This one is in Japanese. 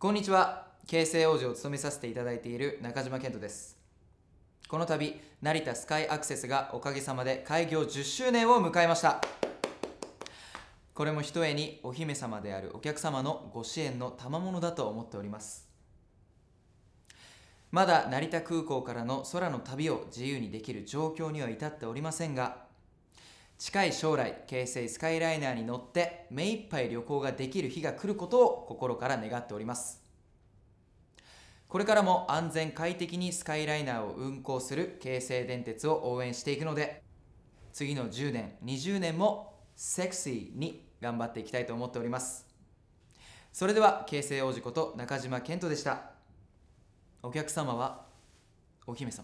こんにちは京成王子を務めさせていただいている中島健人ですこの度成田スカイアクセスがおかげさまで開業10周年を迎えましたこれもひとえにお姫様であるお客様のご支援の賜物だと思っておりますまだ成田空港からの空の旅を自由にできる状況には至っておりませんが近い将来京成スカイライナーに乗って目いっぱい旅行ができる日が来ることを心から願っておりますこれからも安全快適にスカイライナーを運行する京成電鉄を応援していくので次の10年20年もセクシーに頑張っていきたいと思っておりますそれでは京成王子こと中島健人でしたお客様はお姫様